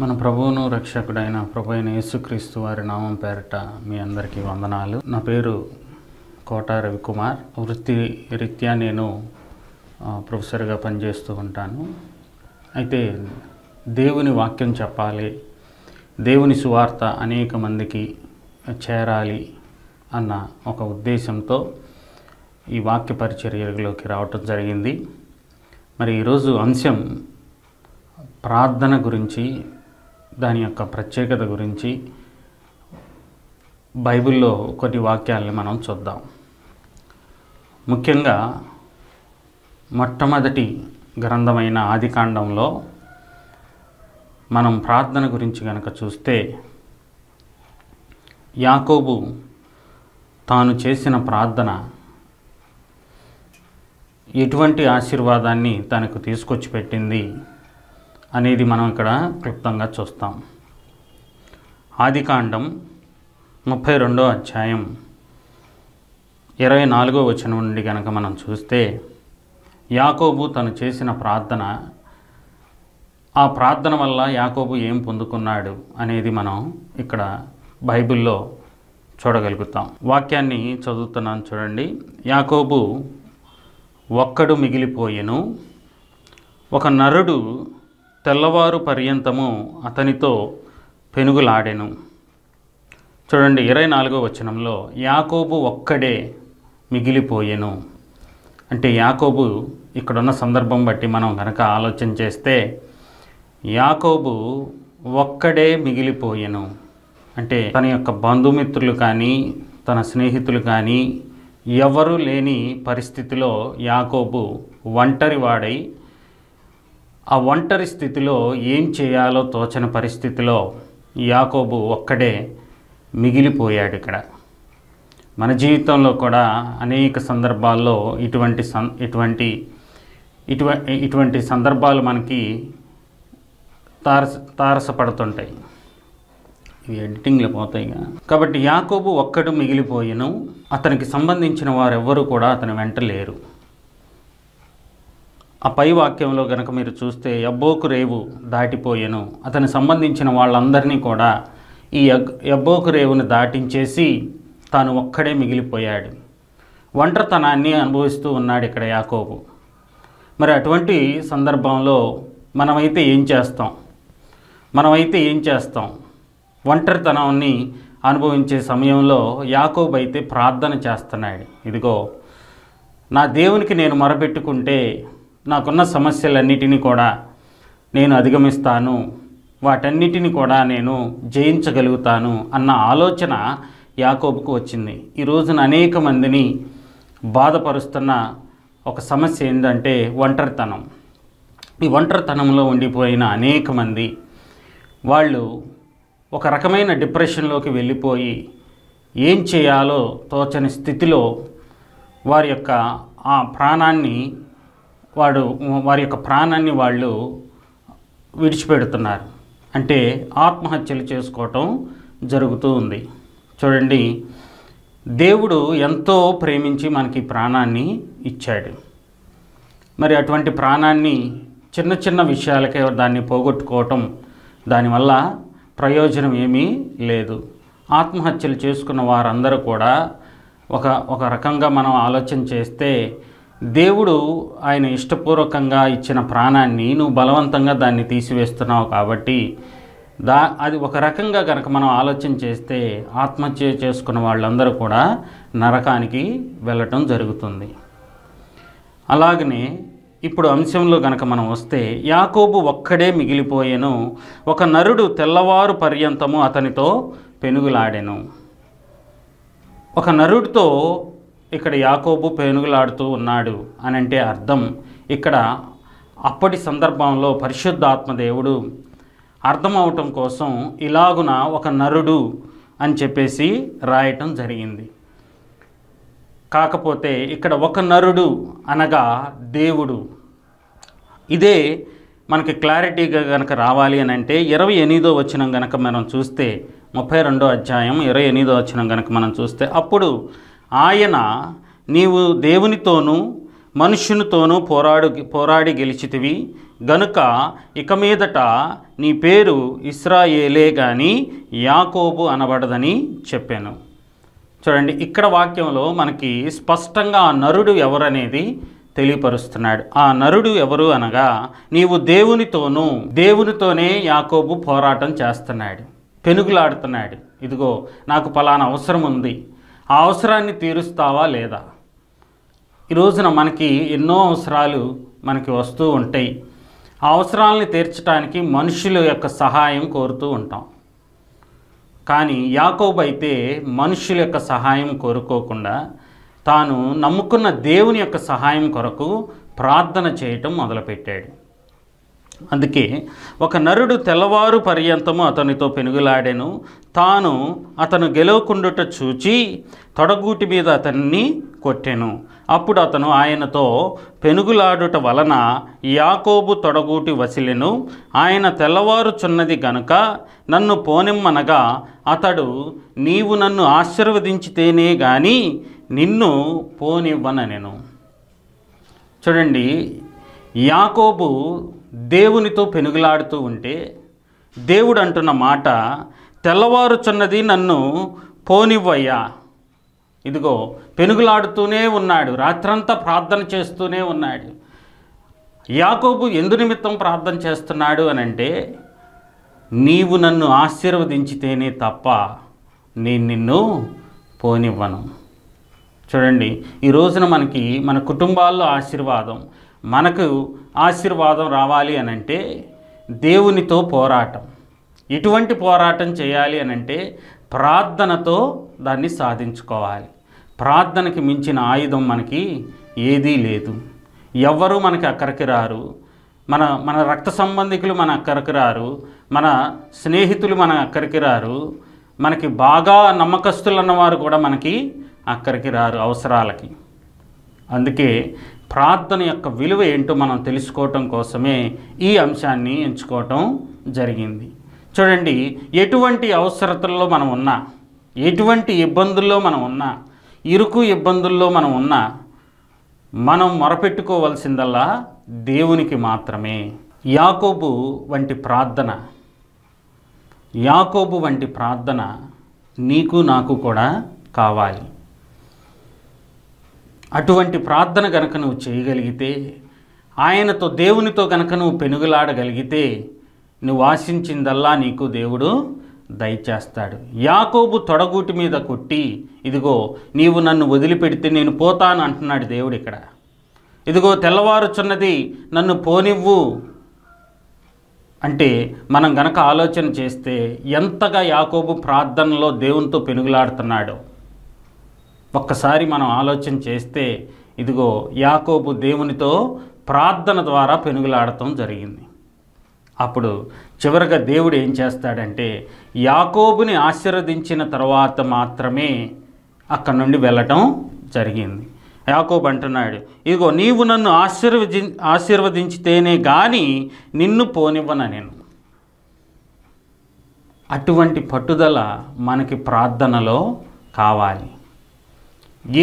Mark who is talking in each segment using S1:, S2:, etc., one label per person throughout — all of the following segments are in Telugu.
S1: మన ప్రభువును రక్షకుడైన ప్రభు అయిన యేసుక్రీస్తు వారి నామం పేరిట మీ అందరికీ వందనాలు నా పేరు కోట రవికుమార్ వృత్తి రీత్యా నేను ప్రొఫెసర్గా పనిచేస్తూ ఉంటాను అయితే దేవుని వాక్యం చెప్పాలి దేవుని సువార్త అనేక మందికి చేరాలి అన్న ఒక ఉద్దేశంతో ఈ వాక్య పరిచర్యలోకి రావటం జరిగింది మరి ఈరోజు అంశం ప్రార్థన గురించి దాని యొక్క ప్రత్యేకత గురించి బైబిల్లో కొన్ని వాక్యాలని మనం చూద్దాం ముఖ్యంగా మొట్టమొదటి గ్రంథమైన ఆదికాండంలో మనం ప్రార్థన గురించి కనుక చూస్తే యాకోబు తాను చేసిన ప్రార్థన ఎటువంటి ఆశీర్వాదాన్ని తనకు తీసుకొచ్చి పెట్టింది అనేది మనం ఇక్కడ క్లుప్తంగా చూస్తాం ఆదికాండం ముప్పై రెండో అధ్యాయం ఇరవై నాలుగో వచనం నుండి కనుక మనం చూస్తే యాకోబు తను చేసిన ప్రార్థన ఆ ప్రార్థన వల్ల యాకోబు ఏం పొందుకున్నాడు అనేది మనం ఇక్కడ బైబిల్లో చూడగలుగుతాం వాక్యాన్ని చదువుతున్నాను చూడండి యాకోబు ఒక్కడు మిగిలిపోయెను ఒక నరుడు తెల్లవారు పర్యంతము అతనితో పెనుగులాడెను చూడండి ఇరవై నాలుగో వచనంలో యాకోబు ఒక్కడే మిగిలిపోయెను అంటే యాకోబు ఇక్కడున్న సందర్భం బట్టి మనం కనుక ఆలోచన చేస్తే యాకోబు ఒక్కడే మిగిలిపోయెను అంటే తన యొక్క బంధుమిత్రులు కానీ తన స్నేహితులు కానీ ఎవరు లేని పరిస్థితిలో యాకోబు ఒంటరివాడై ఆ ఒంటరి స్థితిలో ఏం చేయాలో తోచని పరిస్థితిలో యాకోబు ఒక్కడే మిగిలిపోయాడు ఇక్కడ మన జీవితంలో కూడా అనేక సందర్భాల్లో ఇటువంటి సం ఇటువంటి ఇటువ ఇటువంటి సందర్భాలు మనకి తారస తారసపడుతుంటాయి ఇవి ఎడిటింగ్లు పోతాయి కాబట్టి యాకోబు ఒక్కడు మిగిలిపోయాను అతనికి సంబంధించిన వారెవ్వరూ కూడా అతని వెంట లేరు ఆ పై వాక్యంలో గనక మీరు చూస్తే ఎబ్బోకు రేవు దాటిపోయాను అతని సంబంధించిన వాళ్ళందరినీ కూడా ఈ ఎబ్బోకు రేవును దాటించేసి తాను ఒక్కడే మిగిలిపోయాడు ఒంటరితనాన్ని అనుభవిస్తూ ఉన్నాడు ఇక్కడ యాకోబు మరి అటువంటి సందర్భంలో మనమైతే ఏం చేస్తాం మనమైతే ఏం చేస్తాం ఒంటరితనాన్ని అనుభవించే సమయంలో యాకోబు అయితే ప్రార్థన చేస్తున్నాడు ఇదిగో నా దేవునికి నేను మొరపెట్టుకుంటే నాకున్న సమస్యలన్నిటినీ కూడా నేను అధిగమిస్తాను వాటన్నిటిని కూడా నేను జయించగలుగుతాను అన్న ఆలోచన యాకోబుకు వచ్చింది ఈ రోజున అనేక మందిని బాధపరుస్తున్న ఒక సమస్య ఏంటంటే ఒంటరితనం ఈ ఒంటరితనంలో ఉండిపోయిన అనేక మంది వాళ్ళు ఒక రకమైన డిప్రెషన్లోకి వెళ్ళిపోయి ఏం చేయాలో తోచని స్థితిలో వారి యొక్క ఆ ప్రాణాన్ని వాడు వారి యొక్క ప్రాణాన్ని వాళ్ళు విడిచిపెడుతున్నారు అంటే ఆత్మహత్యలు చేసుకోవటం జరుగుతూ ఉంది చూడండి దేవుడు ఎంతో ప్రేమించి మనకి ప్రాణాన్ని ఇచ్చాడు మరి అటువంటి ప్రాణాన్ని చిన్న చిన్న విషయాలకే దాన్ని పోగొట్టుకోవటం దానివల్ల ప్రయోజనం ఏమీ లేదు ఆత్మహత్యలు చేసుకున్న వారందరూ కూడా ఒక ఒక రకంగా మనం ఆలోచన చేస్తే దేవుడు ఆయన ఇష్టపూర్వకంగా ఇచ్చిన ప్రాణాన్ని నువ్వు బలవంతంగా దాన్ని తీసివేస్తున్నావు కాబట్టి దా అది ఒక రకంగా కనుక మనం ఆలోచన చేస్తే ఆత్మహత్య చేసుకున్న వాళ్ళందరూ కూడా నరకానికి వెళ్ళటం జరుగుతుంది అలాగనే ఇప్పుడు అంశంలో కనుక మనం వస్తే యాకోబు ఒక్కడే మిగిలిపోయాను ఒక నరుడు తెల్లవారు పర్యంతము అతనితో పెనుగులాడాను ఒక నరుడితో ఇక్కడ యాకోబు పేనుగులాడుతూ ఉన్నాడు అని అంటే అర్థం ఇక్కడ అప్పటి సందర్భంలో పరిశుద్ధాత్మ దేవుడు అర్థం అవటం కోసం ఇలాగున ఒక నరుడు అని చెప్పేసి రాయటం జరిగింది కాకపోతే ఇక్కడ ఒక నరుడు అనగా దేవుడు ఇదే మనకి క్లారిటీగా కనుక రావాలి అని అంటే ఇరవై ఎనిమిదో వచ్చినం కనుక మనం చూస్తే ముప్పై రెండో అధ్యాయం ఇరవై ఎనిమిదో వచ్చినం కనుక మనం చూస్తే అప్పుడు ఆయన నీవు దేవునితోనూ మనుష్యునితోనూ పోరాడు పోరాడి గెలిచితివి గనుక ఇక మీదట నీ పేరు ఇస్రాయేలే కానీ యాకోబు అనబడదని చెప్పాను చూడండి ఇక్కడ వాక్యంలో మనకి స్పష్టంగా ఆ నరుడు ఎవరనేది తెలియపరుస్తున్నాడు ఆ నరుడు ఎవరు అనగా నీవు దేవునితోనూ దేవునితోనే యాకోబు పోరాటం చేస్తున్నాడు పెనుగులాడుతున్నాడు ఇదిగో నాకు పలానా అవసరం ఉంది ఆ అవసరాన్ని తీరుస్తావా లేదా ఈ రోజున మనకి ఎన్నో అవసరాలు మనకి వస్తూ ఉంటాయి ఆ అవసరాలని తీర్చడానికి మనుషుల యొక్క సహాయం కోరుతూ ఉంటాం కానీ యాకోబు అయితే మనుషుల యొక్క సహాయం కోరుకోకుండా తాను నమ్ముకున్న దేవుని యొక్క సహాయం కొరకు ప్రార్థన చేయటం మొదలుపెట్టాడు అందుకే ఒక నరుడు తెల్లవారు పర్యంతము అతనితో పెనుగులాడెను తాను అతను గెలవకుండుట చూచి తొడగూటి మీద అతన్ని కొట్టెను అప్పుడు అతను ఆయనతో పెనుగులాడుట వలన యాకోబు తొడగూటి వసిలెను ఆయన తెల్లవారుచున్నది గనుక నన్ను పోనిమ్మనగా అతడు నీవు నన్ను ఆశీర్వదించితేనే గాని నిన్ను పోనివ్వనెను చూడండి యాకోబు దేవునితో పెనుగులాడుతూ ఉంటే దేవుడు అంటున్న మాట తెల్లవారుచున్నది నన్ను పోనివ్వయ్యా ఇదిగో పెనుగులాడుతూనే ఉన్నాడు రాత్రంతా ప్రార్థన చేస్తూనే ఉన్నాడు యాకోబు ఎందు నిమిత్తం ప్రార్థన చేస్తున్నాడు అని అంటే నీవు నన్ను ఆశీర్వదించితేనే తప్ప నేను నిన్ను పోనివ్వను చూడండి ఈ రోజున మనకి మన కుటుంబాల్లో ఆశీర్వాదం మనకు ఆశీర్వాదం రావాలి అనంటే దేవునితో పోరాటం ఇటువంటి పోరాటం చేయాలి అనంటే ప్రార్థనతో దాన్ని సాధించుకోవాలి ప్రార్థనకి మించిన ఆయుధం మనకి ఏదీ లేదు ఎవ్వరూ మనకి అక్కడికి రారు మన మన రక్త సంబంధికులు మన అక్కడికి రారు మన స్నేహితులు మన అక్కడికి రారు మనకి బాగా నమ్మకస్తులు అన్నవారు కూడా మనకి అక్కడికి రారు అవసరాలకి అందుకే ప్రార్థన యొక్క విలువ ఏంటో మనం తెలుసుకోవటం కోసమే ఈ అంశాన్ని ఎంచుకోవటం జరిగింది చూడండి ఎటువంటి అవసరతల్లో మనం ఉన్నా ఎటువంటి ఇబ్బందుల్లో మనం ఉన్నా ఇరుకు ఇబ్బందుల్లో మనం ఉన్నా మనం మొరపెట్టుకోవాల్సిందల్లా దేవునికి మాత్రమే యాకోబు వంటి ప్రార్థన యాకోబు వంటి ప్రార్థన నీకు నాకు కూడా కావాలి అటువంటి ప్రార్థన గనక నువ్వు చేయగలిగితే ఆయనతో దేవునితో గనక నువ్వు పెనుగులాడగలిగితే నువ్వు ఆశించిందల్లా నీకు దేవుడు దయచేస్తాడు యాకోబు తొడగూటి మీద కొట్టి ఇదిగో నీవు నన్ను వదిలిపెడితే నేను పోతాను అంటున్నాడు దేవుడు ఇక్కడ ఇదిగో తెల్లవారుచున్నది నన్ను పోనివ్వు అంటే మనం గనక ఆలోచన చేస్తే ఎంతగా యాకోబు ప్రార్థనలో దేవునితో పెనుగులాడుతున్నాడో ఒక్కసారి మనం ఆలోచన చేస్తే ఇదిగో యాకోబు దేవునితో ప్రార్థన ద్వారా పెనుగులాడటం జరిగింది అప్పుడు చివరిగా దేవుడు ఏం చేస్తాడంటే యాకోబుని ఆశీర్వదించిన తర్వాత మాత్రమే అక్కడ నుండి వెళ్ళటం జరిగింది యాకోబు అంటున్నాడు ఇదిగో నీవు నన్ను ఆశీర్వది ఆశీర్వదించితేనే కానీ నిన్ను పోనివ్వన నేను అటువంటి పట్టుదల మనకి ప్రార్థనలో కావాలి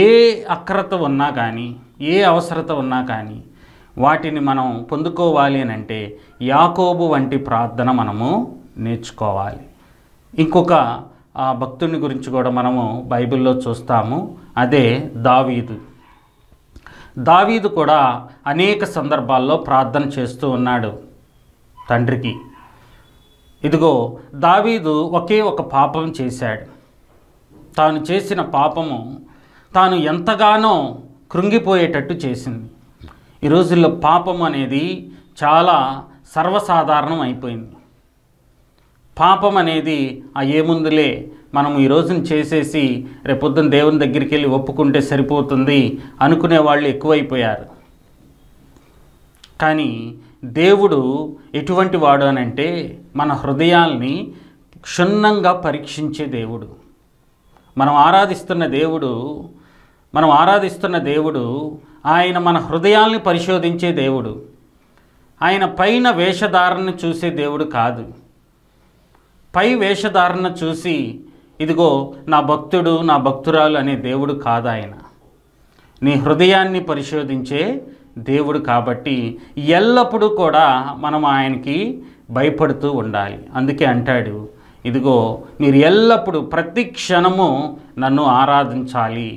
S1: ఏ అక్రత ఉన్నా కానీ ఏ అవసరత ఉన్నా కానీ వాటిని మనం పొందుకోవాలి అని అంటే యాకోబు వంటి ప్రార్థన మనము నేర్చుకోవాలి ఇంకొక ఆ భక్తుని గురించి కూడా మనము బైబిల్లో చూస్తాము అదే దావీదు దావీదు కూడా అనేక సందర్భాల్లో ప్రార్థన చేస్తూ ఉన్నాడు తండ్రికి ఇదిగో దావీదు ఒకే ఒక పాపం చేశాడు తాను చేసిన పాపము తాను ఎంతగానో కృంగిపోయేటట్టు చేసింది ఈ రోజుల్లో పాపం అనేది చాలా సర్వసాధారణం అయిపోయింది పాపం అనేది ఆ ఏముందులే మనం ఈ రోజున చేసేసి రేపొద్దున దేవుని దగ్గరికి వెళ్ళి ఒప్పుకుంటే సరిపోతుంది అనుకునే వాళ్ళు ఎక్కువైపోయారు కానీ దేవుడు ఎటువంటి వాడు అనంటే మన హృదయాల్ని క్షుణ్ణంగా పరీక్షించే దేవుడు మనం ఆరాధిస్తున్న దేవుడు మనం ఆరాధిస్తున్న దేవుడు ఆయన మన హృదయాల్ని పరిశోధించే దేవుడు ఆయన పైన వేషధారణను చూసే దేవుడు కాదు పై వేషధారణ చూసి ఇదిగో నా భక్తుడు నా భక్తురాలు అనే దేవుడు కాదు ఆయన నీ హృదయాన్ని పరిశోధించే దేవుడు కాబట్టి ఎల్లప్పుడూ కూడా మనం ఆయనకి భయపడుతూ ఉండాలి అందుకే అంటాడు ఇదిగో మీరు ఎల్లప్పుడూ ప్రతి క్షణము నన్ను ఆరాధించాలి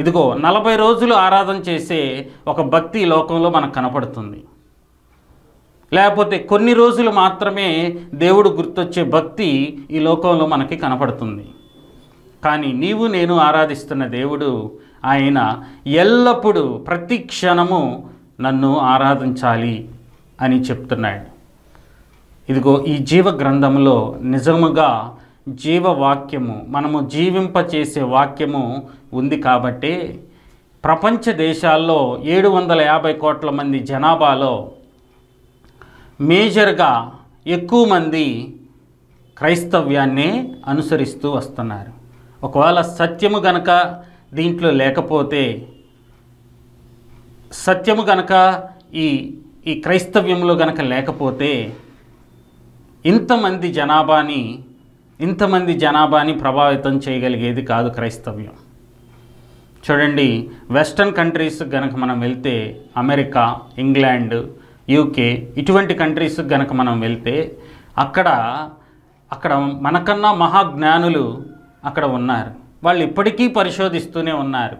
S1: ఇదిగో నలభై రోజులు ఆరాధన చేసే ఒక భక్తి లోకంలో మనకు కనపడుతుంది లేకపోతే కొన్ని రోజులు మాత్రమే దేవుడు గుర్తొచ్చే భక్తి ఈ లోకంలో మనకి కనపడుతుంది కానీ నీవు నేను ఆరాధిస్తున్న దేవుడు ఆయన ఎల్లప్పుడూ ప్రతి క్షణము నన్ను ఆరాధించాలి అని చెప్తున్నాడు ఇదిగో ఈ జీవ గ్రంథంలో నిజముగా జీవవాక్యము మనము జీవింపచేసే వాక్యము ఉంది కాబట్టి ప్రపంచ దేశాల్లో ఏడు వందల యాభై కోట్ల మంది జనాభాలో మేజర్గా ఎక్కువ మంది క్రైస్తవ్యాన్ని అనుసరిస్తూ వస్తున్నారు ఒకవేళ సత్యము గనక దీంట్లో లేకపోతే సత్యము గనక ఈ ఈ క్రైస్తవ్యంలో గనక లేకపోతే ఇంతమంది జనాభాని ఇంతమంది జనాభాని ప్రభావితం చేయగలిగేది కాదు క్రైస్తవ్యం చూడండి వెస్టర్న్ కంట్రీస్ కనుక మనం వెళ్తే అమెరికా ఇంగ్లాండ్ యూకే ఇటువంటి కంట్రీస్ కనుక మనం వెళ్తే అక్కడ అక్కడ మనకన్నా మహాజ్ఞానులు అక్కడ ఉన్నారు వాళ్ళు ఇప్పటికీ పరిశోధిస్తూనే ఉన్నారు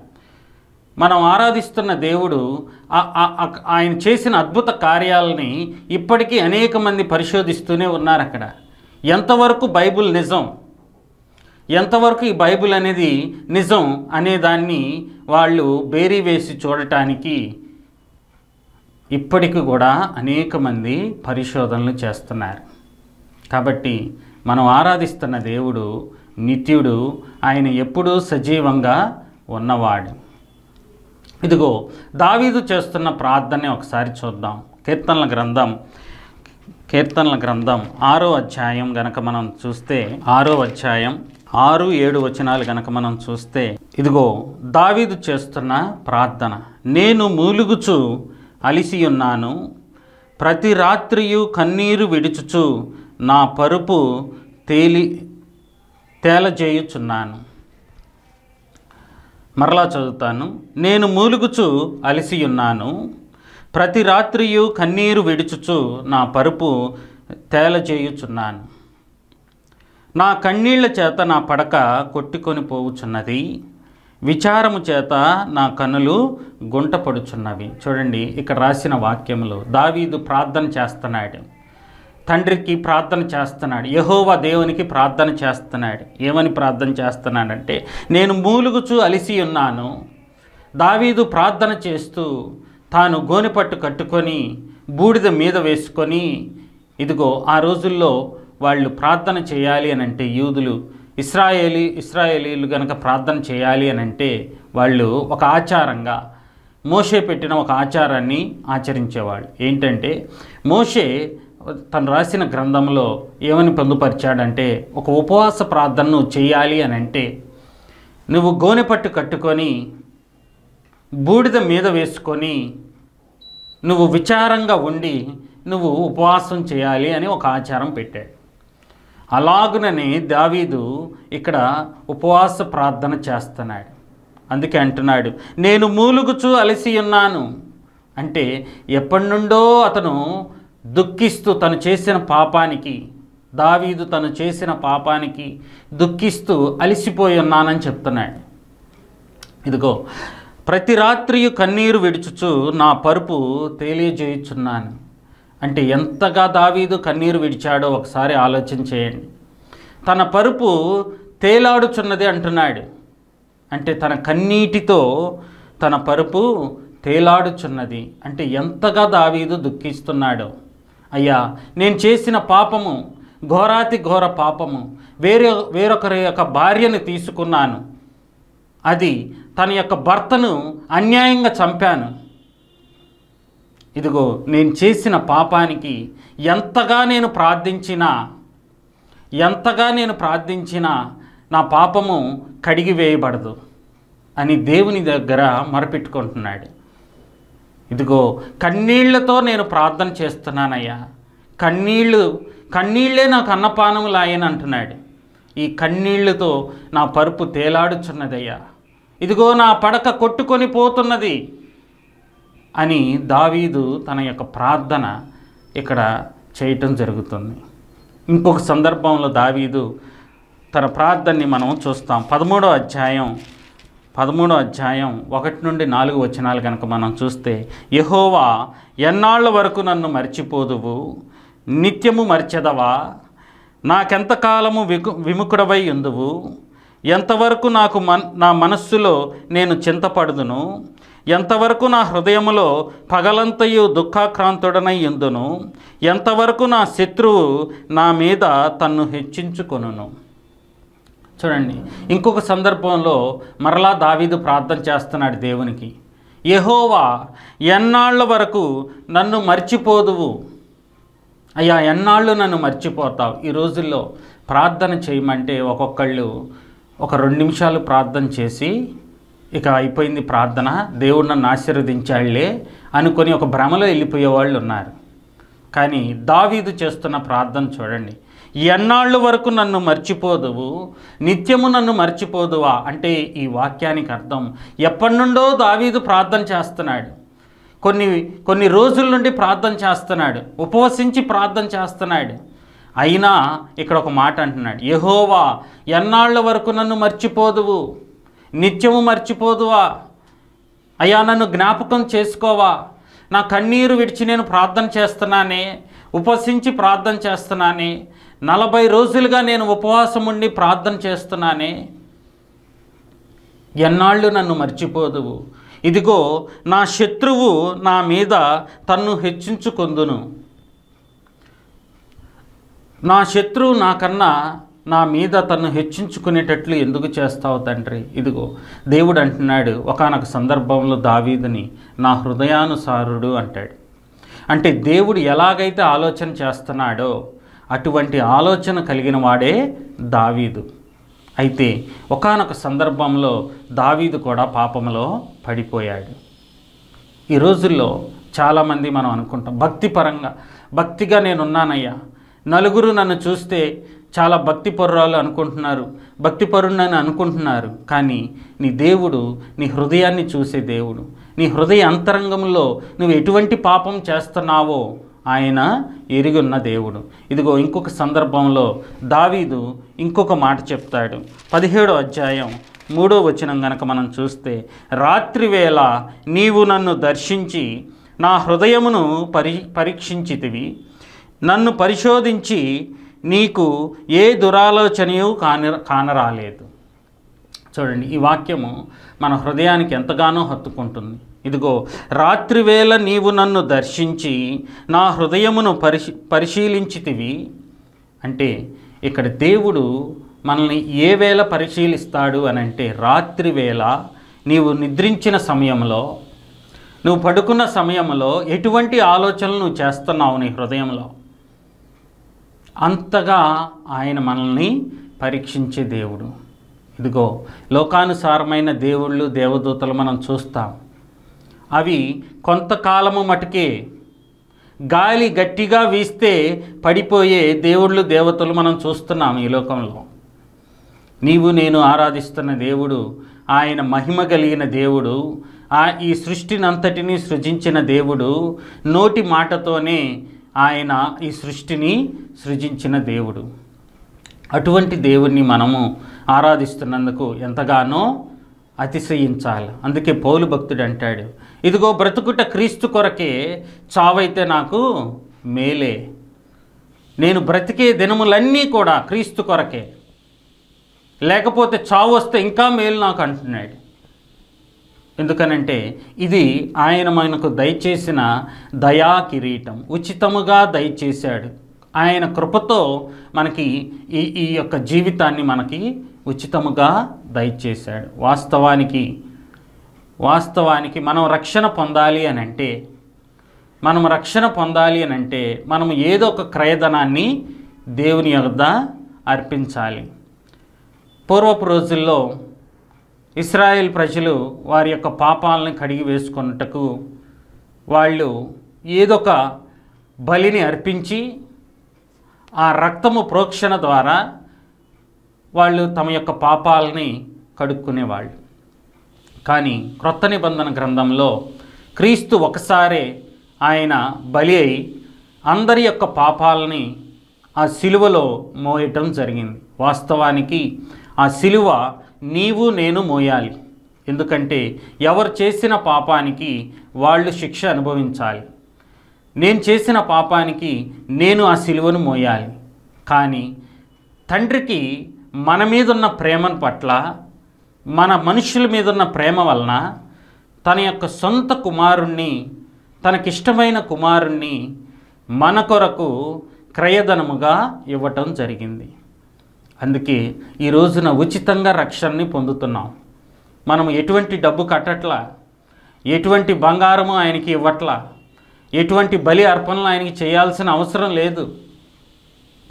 S1: మనం ఆరాధిస్తున్న దేవుడు ఆయన చేసిన అద్భుత కార్యాలని ఇప్పటికీ అనేక మంది పరిశోధిస్తూనే ఉన్నారు అక్కడ ఎంతవరకు బైబుల్ నిజం ఎంతవరకు ఈ బైబిల్ అనేది నిజం అనే దాన్ని వాళ్ళు బేరీ వేసి చూడటానికి ఇప్పటికి కూడా అనేక మంది పరిశోధనలు చేస్తున్నారు కాబట్టి మనం ఆరాధిస్తున్న దేవుడు నిత్యుడు ఆయన ఎప్పుడూ సజీవంగా ఉన్నవాడు ఇదిగో దావీదు చేస్తున్న ప్రార్థనే ఒకసారి చూద్దాం కీర్తనల గ్రంథం కీర్తనల గ్రంథం ఆరో అధ్యాయం గనక మనం చూస్తే ఆరో అధ్యాయం ఆరు ఏడు వచనాలు గనక మనం చూస్తే ఇదిగో దావీదు చేస్తున్న ప్రార్థన నేను మూలుగుచు అలిసి ఉన్నాను ప్రతి రాత్రియు కన్నీరు విడుచుచు నా పరుపు తేలి తేలజేయుచున్నాను మరలా చదువుతాను నేను మూలుగుచు అలిసి ఉన్నాను ప్రతి రాత్రియు కన్నీరు విడుచుచు నా పరుపు తేలచేయుచున్నాను నా కన్నీళ్ల చేత నా పడక కొట్టుకొని పోవుచున్నది విచారము చేత నా కనులు గుంటపడుచున్నవి చూడండి ఇక్కడ రాసిన వాక్యములు దావీదు ప్రార్థన చేస్తున్నాడు తండ్రికి ప్రార్థన చేస్తున్నాడు యహోవా దేవునికి ప్రార్థన చేస్తున్నాడు ఏమని ప్రార్థన చేస్తున్నాడంటే నేను మూలుగుచు అలిసి ఉన్నాను దావీదు ప్రార్థన చేస్తూ తాను గోనెపట్టు కట్టుకొని బూడిద మీద వేసుకొని ఇదిగో ఆ రోజుల్లో వాళ్ళు ప్రార్థన చేయాలి అని అంటే యూదులు ఇస్రాయేలీ ఇస్రాయేలీలు కనుక ప్రార్థన చేయాలి అని అంటే వాళ్ళు ఒక ఆచారంగా మోషే పెట్టిన ఒక ఆచారాన్ని ఆచరించేవాళ్ళు ఏంటంటే మోషే తను రాసిన గ్రంథంలో ఏమని పొందుపరిచాడంటే ఒక ఉపవాస ప్రార్థనను చేయాలి అని అంటే నువ్వు గోనెపట్టు కట్టుకొని బూడిద మీద వేసుకొని నువ్వు విచారంగా ఉండి నువ్వు ఉపవాసం చేయాలి అని ఒక ఆచారం పెట్టాడు అలాగునని దావీదు ఇక్కడ ఉపవాస ప్రార్థన చేస్తున్నాడు అందుకే అంటున్నాడు నేను మూలుగుచూ అలసి ఉన్నాను అంటే ఎప్పటి నుండో అతను దుఃఖిస్తూ తను చేసిన పాపానికి దావీదు తను చేసిన పాపానికి దుఃఖిస్తూ అలసిపోయి ఉన్నానని చెప్తున్నాడు ఇదిగో ప్రతి రాత్రియు కన్నీరు విడుచుచు నా పరుపు తేలియజేయుచున్నాను అంటే ఎంతగా దావీదు కన్నీరు విడిచాడో ఒకసారి ఆలోచన చేయండి తన పరుపు తేలాడుచున్నది అంటున్నాడు అంటే తన కన్నీటితో తన పరుపు తేలాడుచున్నది అంటే ఎంతగా దావీదు దుఃఖిస్తున్నాడో అయ్యా నేను చేసిన పాపము ఘోరాతి ఘోర పాపము వేరే వేరొకరి యొక్క భార్యను తీసుకున్నాను అది తన యొక్క భర్తను అన్యాయంగా చంపాను ఇదిగో నేను చేసిన పాపానికి ఎంతగా నేను ప్రార్థించినా ఎంతగా నేను ప్రార్థించినా నా పాపము కడిగి వేయబడదు అని దేవుని దగ్గర మరపెట్టుకుంటున్నాడు ఇదిగో కన్నీళ్లతో నేను ప్రార్థన చేస్తున్నానయ్యా కన్నీళ్ళు కన్నీళ్లే నాకు అన్నపానములాయని అంటున్నాడు ఈ కన్నీళ్లతో నా పరుపు తేలాడుచున్నదయ్యా ఇదిగో నా పడక కొట్టుకొని పోతున్నది అని దావీదు తన యొక్క ప్రార్థన ఇక్కడ చేయటం జరుగుతుంది ఇంకొక సందర్భంలో దావీదు తన ప్రార్థనని మనం చూస్తాం పదమూడో అధ్యాయం పదమూడో అధ్యాయం ఒకటి నుండి నాలుగు వచనాలు కనుక మనం చూస్తే యహోవా ఎన్నాళ్ళ వరకు నన్ను మర్చిపోదువు నిత్యము మర్చెదవా నాకెంతకాలము వికు విముఖుడవై ఉందువు ఎంతవరకు నాకు మన్ నా మనస్సులో నేను చింతపడుదును ఎంతవరకు నా హృదయములో పగలంతయు దుఃఖాక్రాంతుడనై ఎందును ఎంతవరకు నా శత్రువు నా మీద తన్ను హెచ్చించుకొనును చూడండి ఇంకొక సందర్భంలో మరలా దావీదు ప్రార్థన చేస్తున్నాడు దేవునికి ఎహోవా ఎన్నాళ్ళ వరకు నన్ను మర్చిపోదువు అయ్యా ఎన్నాళ్ళు నన్ను మర్చిపోతావు ఈ రోజుల్లో ప్రార్థన చేయమంటే ఒక్కొక్కళ్ళు ఒక రెండు నిమిషాలు ప్రార్థన చేసి ఇక అయిపోయింది ప్రార్థన దేవుడు నన్ను ఆశీర్వదించాళ్లే అనుకొని ఒక భ్రమలో వెళ్ళిపోయే వాళ్ళు ఉన్నారు కానీ దావీదు చేస్తున్న ప్రార్థన చూడండి ఎన్నాళ్ళు వరకు నన్ను మర్చిపోదువు నిత్యము నన్ను మర్చిపోదువా అంటే ఈ వాక్యానికి అర్థం ఎప్పటి నుండో దావీదు ప్రార్థన చేస్తున్నాడు కొన్ని కొన్ని రోజుల నుండి ప్రార్థన చేస్తున్నాడు ఉపవసించి ప్రార్థన చేస్తున్నాడు అయినా ఇక్కడ ఒక మాట అంటున్నాడు యహోవా ఎన్నాళ్ళ వరకు నన్ను మర్చిపోదువు నిత్యము మర్చిపోదువా అయ్యా నన్ను జ్ఞాపకం చేసుకోవా నా కన్నీరు విడిచి నేను ప్రార్థన చేస్తున్నానే ఉపసించి ప్రార్థన చేస్తున్నానే నలభై రోజులుగా నేను ఉపవాసం ఉండి ప్రార్థన చేస్తున్నానే ఎన్నాళ్ళు నన్ను మర్చిపోదువు ఇదిగో నా శత్రువు నా మీద తన్ను హెచ్చించుకుందును నా శత్రువు నాకన్నా నా మీద తను హెచ్చించుకునేటట్లు ఎందుకు చేస్తావు తండ్రి ఇదిగో దేవుడు అంటున్నాడు ఒకనొక సందర్భంలో దావీదుని నా హృదయానుసారుడు అంటాడు అంటే దేవుడు ఎలాగైతే ఆలోచన చేస్తున్నాడో అటువంటి ఆలోచన కలిగిన వాడే దావీదు అయితే ఒకనొక సందర్భంలో దావీదు కూడా పాపంలో పడిపోయాడు ఈ రోజుల్లో చాలామంది మనం అనుకుంటాం భక్తిపరంగా భక్తిగా నేనున్నానయ్యా నలుగురు నన్ను చూస్తే చాలా భక్తి పొర్రాలు అనుకుంటున్నారు భక్తి పరుణ్ణని అనుకుంటున్నారు కానీ నీ దేవుడు నీ హృదయాన్ని చూసే దేవుడు నీ హృదయ అంతరంగంలో నువ్వు ఎటువంటి పాపం చేస్తున్నావో ఆయన ఎరిగున్న దేవుడు ఇదిగో ఇంకొక సందర్భంలో దావీదు ఇంకొక మాట చెప్తాడు పదిహేడో అధ్యాయం మూడో వచనం గనక మనం చూస్తే రాత్రివేళ నీవు నన్ను దర్శించి నా హృదయమును పరి పరీక్షించితివి నన్ను పరిశోధించి నీకు ఏ దురాలోచనయు కాని కానరాలేదు చూడండి ఈ వాక్యము మన హృదయానికి ఎంతగానో హత్తుకుంటుంది ఇదిగో రాత్రివేళ నీవు నన్ను దర్శించి నా హృదయమును పరిశీ పరిశీలించితివి అంటే ఇక్కడ దేవుడు మనల్ని ఏ వేళ పరిశీలిస్తాడు అని అంటే రాత్రివేళ నీవు నిద్రించిన సమయంలో నువ్వు పడుకున్న సమయంలో ఎటువంటి ఆలోచనలు నువ్వు చేస్తున్నావు నీ హృదయంలో అంతగా ఆయన మనల్ని పరీక్షించే దేవుడు ఇదిగో లోకానుసారమైన దేవుళ్ళు దేవదూతలు మనం చూస్తాం అవి కొంతకాలము మటుకే గాలి గట్టిగా వీస్తే పడిపోయే దేవుళ్ళు దేవతలు మనం చూస్తున్నాం ఈ లోకంలో నీవు నేను ఆరాధిస్తున్న దేవుడు ఆయన మహిమ కలిగిన దేవుడు ఆ ఈ సృష్టినంతటినీ సృజించిన దేవుడు నోటి మాటతోనే ఆయన ఈ సృష్టిని సృజించిన దేవుడు అటువంటి దేవుణ్ణి మనము ఆరాధిస్తున్నందుకు ఎంతగానో అతిశయించాలి అందుకే పౌలు భక్తుడు అంటాడు ఇదిగో బ్రతుకుట క్రీస్తు కొరకే చావైతే నాకు మేలే నేను బ్రతికే దినములన్నీ కూడా క్రీస్తు కొరకే లేకపోతే చావు వస్తే ఇంకా మేలు నాకు అంటున్నాడు ఎందుకనంటే ఇది ఆయన మనకు దయచేసిన దయా కిరీటం ఉచితముగా దయచేశాడు ఆయన కృపతో మనకి ఈ ఈ యొక్క జీవితాన్ని మనకి ఉచితముగా దయచేశాడు వాస్తవానికి వాస్తవానికి మనం రక్షణ పొందాలి అని అంటే మనం రక్షణ పొందాలి అని అంటే మనం ఏదో ఒక క్రయధనాన్ని దేవుని యొక్క అర్పించాలి పూర్వపు రోజుల్లో ఇస్రాయేల్ ప్రజలు వారి యొక్క పాపాలను కడిగి వేసుకున్నటకు వాళ్ళు ఏదొక బలిని అర్పించి ఆ రక్తము ప్రోక్షణ ద్వారా వాళ్ళు తమ యొక్క పాపాలని కడుక్కునేవాళ్ళు కానీ క్రొత్త నిబంధన గ్రంథంలో క్రీస్తు ఒకసారే ఆయన బలి అయి అందరి యొక్క పాపాలని ఆ సిలువలో మోయటం జరిగింది వాస్తవానికి ఆ సిలువ నీవు నేను మోయాలి ఎందుకంటే ఎవరు చేసిన పాపానికి వాళ్ళు శిక్ష అనుభవించాలి నేను చేసిన పాపానికి నేను ఆ సిలువను మోయాలి కానీ తండ్రికి మన మీదున్న ప్రేమ పట్ల మన మనుషుల మీదున్న ప్రేమ వలన తన యొక్క సొంత కుమారుణ్ణి తనకిష్టమైన కుమారుణ్ణి మన కొరకు క్రయధనముగా ఇవ్వటం జరిగింది అందుకే ఈ రోజున ఉచితంగా రక్షణని పొందుతున్నాం మనం ఎటువంటి డబ్బు కట్టట్లా ఎటువంటి బంగారము ఆయనకి ఇవ్వట్లా ఎటువంటి బలి అర్పణలు ఆయనకి చేయాల్సిన అవసరం లేదు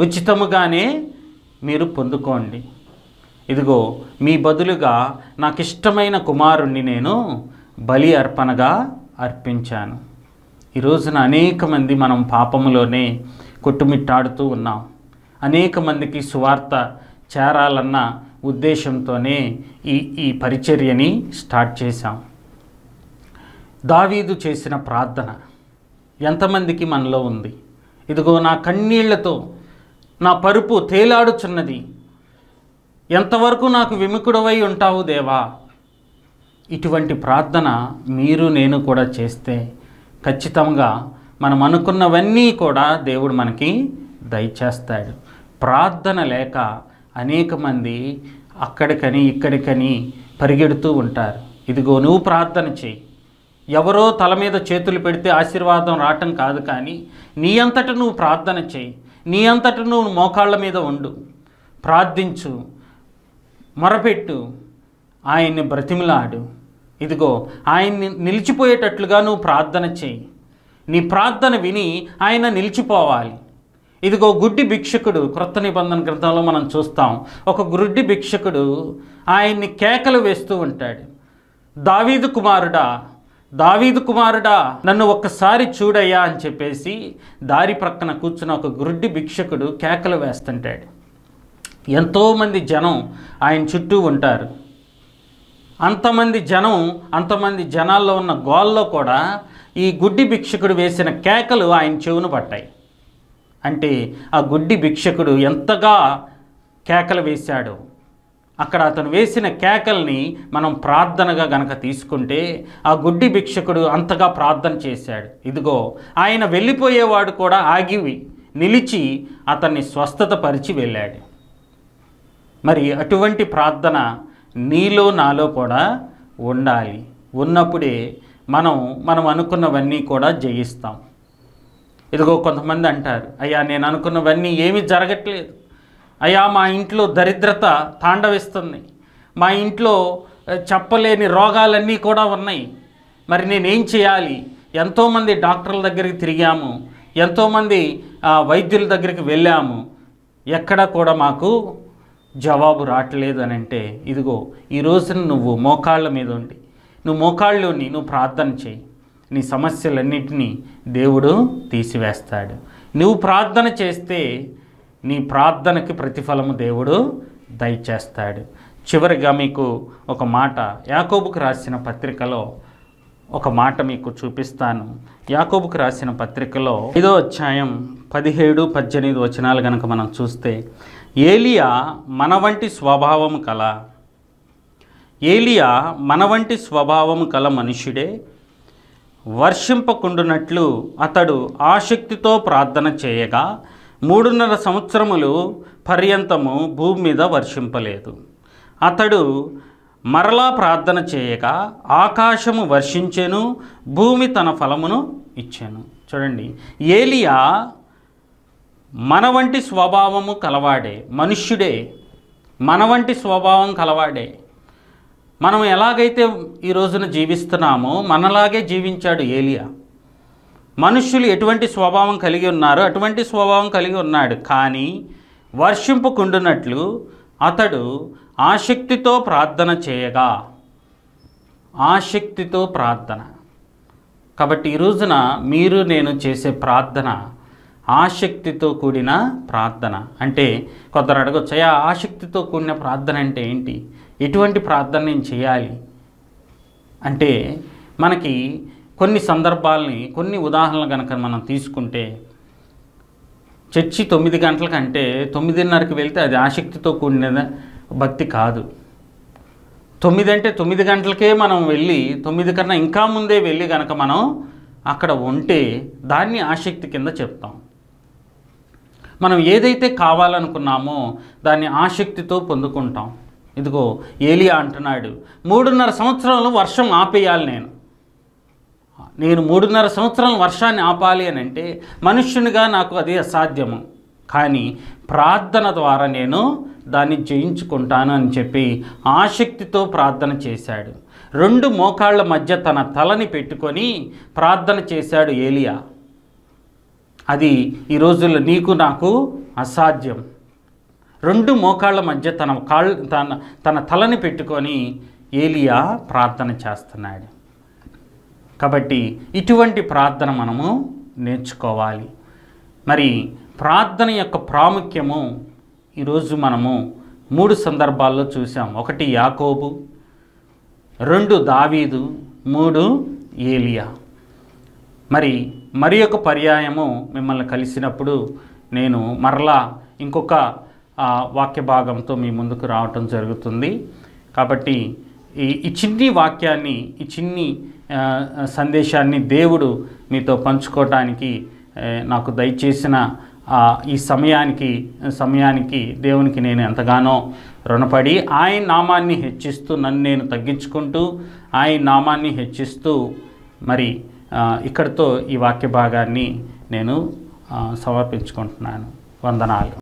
S1: ఉచితముగానే మీరు పొందుకోండి ఇదిగో మీ బదులుగా నాకు ఇష్టమైన కుమారుణ్ణి నేను బలి అర్పణగా అర్పించాను ఈరోజున అనేక మంది మనం పాపములోనే కొట్టుమిట్టాడుతూ ఉన్నాం అనేక మందికి సువార్త చేరాలన్న ఉద్దేశంతోనే ఈ ఈ పరిచర్యని స్టార్ట్ చేశాం దావీదు చేసిన ప్రార్థన ఎంతమందికి మనలో ఉంది ఇదిగో నా కన్నీళ్లతో నా పరుపు తేలాడుచున్నది ఎంతవరకు నాకు విముకుడవై ఉంటావు దేవా ఇటువంటి ప్రార్థన మీరు నేను కూడా చేస్తే ఖచ్చితంగా మనం అనుకున్నవన్నీ కూడా దేవుడు మనకి దయచేస్తాడు ప్రార్థన లేక అనేక మంది అక్కడికని ఇక్కడికని పరిగెడుతూ ఉంటారు ఇదిగో నువ్వు ప్రార్థన చేయి ఎవరో తల మీద చేతులు పెడితే ఆశీర్వాదం రావటం కాదు కానీ నీ అంతట నువ్వు ప్రార్థన చేయి నీ అంతట నువ్వు మోకాళ్ళ మీద ఉండు ప్రార్థించు మొరపెట్టు ఆయన్ని బ్రతిమలాడు ఇదిగో ఆయన్ని నిలిచిపోయేటట్లుగా నువ్వు ప్రార్థన చేయి నీ ప్రార్థన విని ఆయన నిలిచిపోవాలి ఇదిగో గుడ్డి భిక్షకుడు క్రొత్త నిబంధన గ్రంథంలో మనం చూస్తాం ఒక గుడ్డి భిక్షకుడు ఆయన్ని కేకలు వేస్తూ ఉంటాడు దావీదు కుమారుడా దావీదు కుమారుడా నన్ను ఒక్కసారి చూడయ్యా అని చెప్పేసి దారి ప్రక్కన కూర్చున్న ఒక గుడ్డి భిక్షకుడు కేకలు వేస్తుంటాడు ఎంతోమంది జనం ఆయన చుట్టూ ఉంటారు అంతమంది జనం అంతమంది జనాల్లో ఉన్న గోల్లో కూడా ఈ గుడ్డి భిక్షకుడు వేసిన కేకలు ఆయన చెవును పట్టాయి అంటే ఆ గుడ్డి భిక్షకుడు ఎంతగా కేకలు వేశాడు అక్కడ అతను వేసిన కేకల్ని మనం ప్రార్థనగా గనక తీసుకుంటే ఆ గుడ్డి భిక్షకుడు అంతగా ప్రార్థన చేశాడు ఇదిగో ఆయన వెళ్ళిపోయేవాడు కూడా ఆగి నిలిచి అతన్ని స్వస్థత పరిచి వెళ్ళాడు మరి అటువంటి ప్రార్థన నీలో నాలో కూడా ఉండాలి ఉన్నప్పుడే మనం మనం అనుకున్నవన్నీ కూడా జయిస్తాం ఇదిగో కొంతమంది అంటారు అయ్యా నేను అనుకున్నవన్నీ ఏమీ జరగట్లేదు అయ్యా మా ఇంట్లో దరిద్రత తాండవిస్తుంది మా ఇంట్లో చెప్పలేని రోగాలన్నీ కూడా ఉన్నాయి మరి నేనేం చేయాలి ఎంతోమంది డాక్టర్ల దగ్గరికి తిరిగాము ఎంతోమంది వైద్యుల దగ్గరికి వెళ్ళాము ఎక్కడ కూడా మాకు జవాబు రావట్లేదు అని అంటే ఇదిగో ఈ రోజున నువ్వు మోకాళ్ళ మీద ఉండి నువ్వు మోకాళ్ళు నువ్వు ప్రార్థన చేయి నీ సమస్యలన్నిటినీ దేవుడు తీసివేస్తాడు నువ్వు ప్రార్థన చేస్తే నీ ప్రార్థనకి ప్రతిఫలము దేవుడు దయచేస్తాడు చివరిగా మీకు ఒక మాట యాకోబుకు రాసిన పత్రికలో ఒక మాట మీకు చూపిస్తాను యాకోబుకు రాసిన పత్రికలో ఐదో అధ్యాయం పదిహేడు పద్దెనిమిది వచనాలు కనుక మనం చూస్తే ఏలియా మన వంటి స్వభావం కల ఏలియా మన వంటి స్వభావం కల మనుషుడే వర్షింపకుండునట్లు అతడు ఆసక్తితో ప్రార్థన చేయగా మూడున్నర సంవత్సరములు పర్యంతము భూమి మీద వర్షింపలేదు అతడు మరలా ప్రార్థన చేయగా ఆకాశము వర్షించెను భూమి తన ఫలమును ఇచ్చాను చూడండి ఏలియా మన వంటి స్వభావము కలవాడే మనుష్యుడే మన వంటి స్వభావం కలవాడే మనం ఎలాగైతే ఈ రోజున జీవిస్తున్నామో మనలాగే జీవించాడు ఏలియా మనుష్యులు ఎటువంటి స్వభావం కలిగి ఉన్నారో అటువంటి స్వభావం కలిగి ఉన్నాడు కానీ వర్షింపుకుండునట్లు అతడు ఆసక్తితో ప్రార్థన చేయగా ఆసక్తితో ప్రార్థన కాబట్టి ఈ రోజున మీరు నేను చేసే ప్రార్థన ఆసక్తితో కూడిన ప్రార్థన అంటే కొందరు అయ్యా ఆసక్తితో కూడిన ప్రార్థన అంటే ఏంటి ఎటువంటి ప్రార్థన నేను చేయాలి అంటే మనకి కొన్ని సందర్భాల్ని కొన్ని ఉదాహరణలు కనుక మనం తీసుకుంటే చర్చి తొమ్మిది గంటల కంటే తొమ్మిదిన్నరకు వెళ్తే అది ఆసక్తితో కూడిన భక్తి కాదు తొమ్మిది అంటే తొమ్మిది గంటలకే మనం వెళ్ళి తొమ్మిది కన్నా ఇంకా ముందే వెళ్ళి కనుక మనం అక్కడ ఉంటే దాన్ని ఆసక్తి కింద చెప్తాం మనం ఏదైతే కావాలనుకున్నామో దాన్ని ఆసక్తితో పొందుకుంటాం ఇదిగో ఏలియా అంటున్నాడు మూడున్నర సంవత్సరాలు వర్షం ఆపేయాలి నేను నేను మూడున్నర సంవత్సరాల వర్షాన్ని ఆపాలి అని అంటే మనుష్యునిగా నాకు అది అసాధ్యము కానీ ప్రార్థన ద్వారా నేను దాన్ని జయించుకుంటాను అని చెప్పి ఆసక్తితో ప్రార్థన చేశాడు రెండు మోకాళ్ళ మధ్య తన తలని పెట్టుకొని ప్రార్థన చేశాడు ఏలియా అది ఈ రోజుల్లో నీకు నాకు అసాధ్యం రెండు మోకాళ్ళ మధ్య తన కాళ్ళ తన తన తలని పెట్టుకొని ఏలియా ప్రార్థన చేస్తున్నాడు కాబట్టి ఇటువంటి ప్రార్థన మనము నేర్చుకోవాలి మరి ప్రార్థన యొక్క ప్రాముఖ్యము ఈరోజు మనము మూడు సందర్భాల్లో చూసాం ఒకటి యాకోబు రెండు దావీదు మూడు ఏలియా మరి మరి యొక్క పర్యాయము మిమ్మల్ని కలిసినప్పుడు నేను మరలా ఇంకొక వాక్య భాగంతో మీ ముందుకు రావటం జరుగుతుంది కాబట్టి ఈ ఈ చిన్ని వాక్యాన్ని ఈ చిన్ని సందేశాన్ని దేవుడు మీతో పంచుకోవటానికి నాకు దయచేసిన ఈ సమయానికి సమయానికి దేవునికి నేను ఎంతగానో రుణపడి ఆయన నామాన్ని హెచ్చిస్తూ నన్ను నేను తగ్గించుకుంటూ ఆయన నామాన్ని హెచ్చిస్తూ మరి ఇక్కడితో ఈ వాక్య భాగాన్ని నేను సమర్పించుకుంటున్నాను వందనాలు